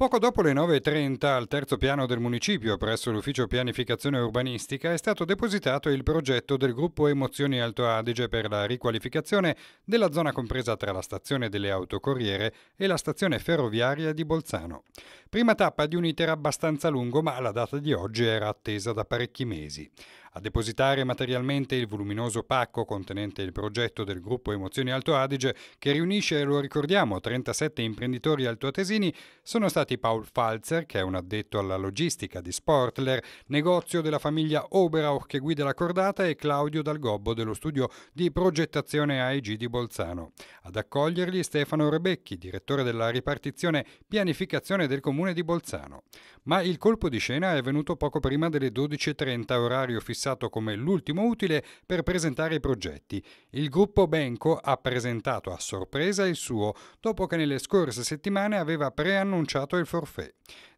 Poco dopo le 9.30 al terzo piano del municipio, presso l'ufficio pianificazione urbanistica, è stato depositato il progetto del gruppo Emozioni Alto Adige per la riqualificazione della zona compresa tra la stazione delle autocorriere e la stazione ferroviaria di Bolzano. Prima tappa di un iter abbastanza lungo, ma la data di oggi era attesa da parecchi mesi. A depositare materialmente il voluminoso pacco contenente il progetto del gruppo Emozioni Alto Adige, che riunisce, lo ricordiamo, 37 imprenditori altoatesini, sono stati Paul Falzer, che è un addetto alla logistica di Sportler, negozio della famiglia Oberauch che guida la cordata, e Claudio Dalgobbo dello studio di progettazione AIG di Bolzano. Ad accoglierli Stefano Rebecchi, direttore della ripartizione pianificazione del comune di Bolzano. Ma il colpo di scena è venuto poco prima delle 12.30 orario fissato fissato come l'ultimo utile per presentare i progetti. Il gruppo Benco ha presentato a sorpresa il suo, dopo che nelle scorse settimane aveva preannunciato il forfè.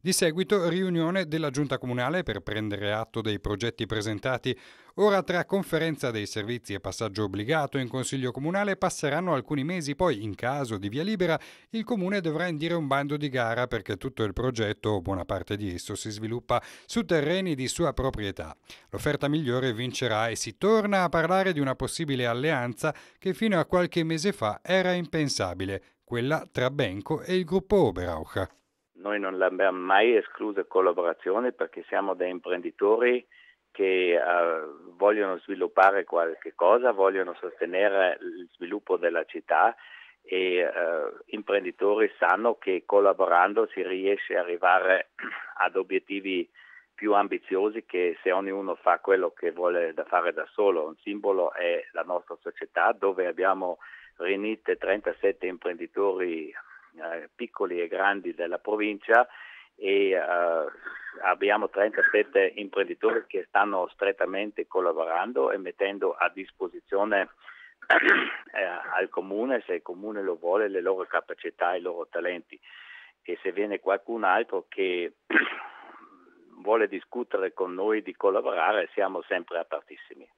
Di seguito riunione della Giunta Comunale per prendere atto dei progetti presentati. Ora tra conferenza dei servizi e passaggio obbligato in Consiglio Comunale passeranno alcuni mesi, poi in caso di via libera il Comune dovrà indire un bando di gara perché tutto il progetto o buona parte di esso si sviluppa su terreni di sua proprietà. L'offerta migliore vincerà e si torna a parlare di una possibile alleanza che fino a qualche mese fa era impensabile, quella tra Benco e il gruppo Oberauch. Noi non abbiamo mai escluso collaborazione perché siamo dei imprenditori che uh, vogliono sviluppare qualche cosa, vogliono sostenere il sviluppo della città e uh, imprenditori sanno che collaborando si riesce ad arrivare ad obiettivi più ambiziosi che se ognuno fa quello che vuole da fare da solo. Un simbolo è la nostra società dove abbiamo riunite 37 imprenditori eh, piccoli e grandi della provincia e eh, abbiamo 37 imprenditori che stanno strettamente collaborando e mettendo a disposizione eh, al comune, se il comune lo vuole, le loro capacità e i loro talenti. E se viene qualcun altro che vuole discutere con noi di collaborare, siamo sempre apertissimi.